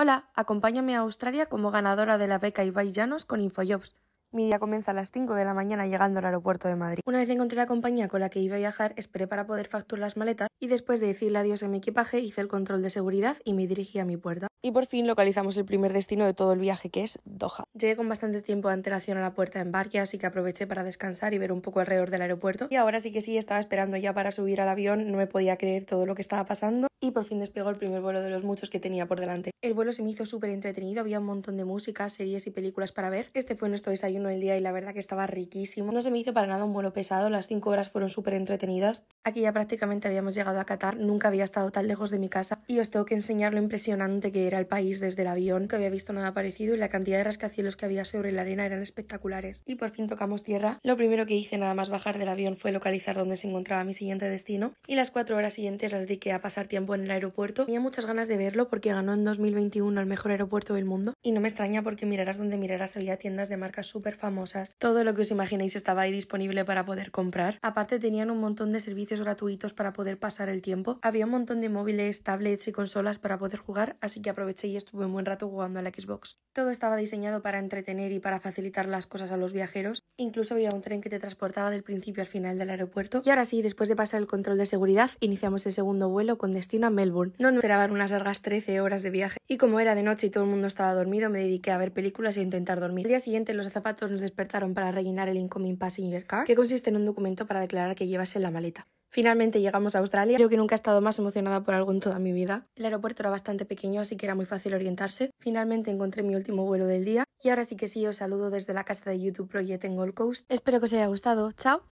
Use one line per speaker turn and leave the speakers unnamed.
Hola, acompáñame a Australia como ganadora de la beca Ibai Llanos con InfoJobs. Mi día comienza a las 5 de la mañana llegando al aeropuerto de Madrid. Una vez encontré la compañía con la que iba a viajar, esperé para poder facturar las maletas y después de decirle adiós a mi equipaje, hice el control de seguridad y me dirigí a mi puerta. Y por fin localizamos el primer destino de todo el viaje, que es Doha. Llegué con bastante tiempo de antelación a la puerta de embarque, así que aproveché para descansar y ver un poco alrededor del aeropuerto. Y ahora sí que sí, estaba esperando ya para subir al avión, no me podía creer todo lo que estaba pasando y por fin despegó el primer vuelo de los muchos que tenía por delante. El vuelo se me hizo súper entretenido, había un montón de música, series y películas para ver. Este fue nuestro desayuno el día y la verdad que estaba riquísimo. No se me hizo para nada un vuelo pesado, las 5 horas fueron súper entretenidas. Aquí ya prácticamente habíamos llegado a Qatar, nunca había estado tan lejos de mi casa y os tengo que enseñar lo impresionante que era el país desde el avión, que había visto nada parecido y la cantidad de rascacielos que había sobre la arena eran espectaculares. Y por fin tocamos tierra. Lo primero que hice nada más bajar del avión fue localizar donde se encontraba mi siguiente destino y las 4 horas siguientes las dediqué a pasar tiempo en el aeropuerto. Tenía muchas ganas de verlo porque ganó en 2021 el mejor aeropuerto del mundo y no me extraña porque mirarás donde mirarás había tiendas de marcas súper famosas. Todo lo que os imaginéis estaba ahí disponible para poder comprar. Aparte tenían un montón de servicios gratuitos para poder pasar el tiempo. Había un montón de móviles, tablets y consolas para poder jugar, así que aproveché y estuve un buen rato jugando a la Xbox. Todo estaba diseñado para entretener y para facilitar las cosas a los viajeros. Incluso había un tren que te transportaba del principio al final del aeropuerto. Y ahora sí, después de pasar el control de seguridad, iniciamos el segundo vuelo con destino a Melbourne. No nos esperaban unas largas 13 horas de viaje. Y como era de noche y todo el mundo estaba dormido, me dediqué a ver películas e intentar dormir. Al día siguiente los azafatos nos despertaron para rellenar el Incoming Passenger Card, que consiste en un documento para declarar que llevas en la maleta. Finalmente llegamos a Australia. Creo que nunca he estado más emocionada por algo en toda mi vida. El aeropuerto era bastante pequeño, así que era muy fácil orientarse. Finalmente encontré mi último vuelo del día. Y ahora sí que sí, os saludo desde la casa de YouTube Project en Gold Coast. Espero que os haya gustado. ¡Chao!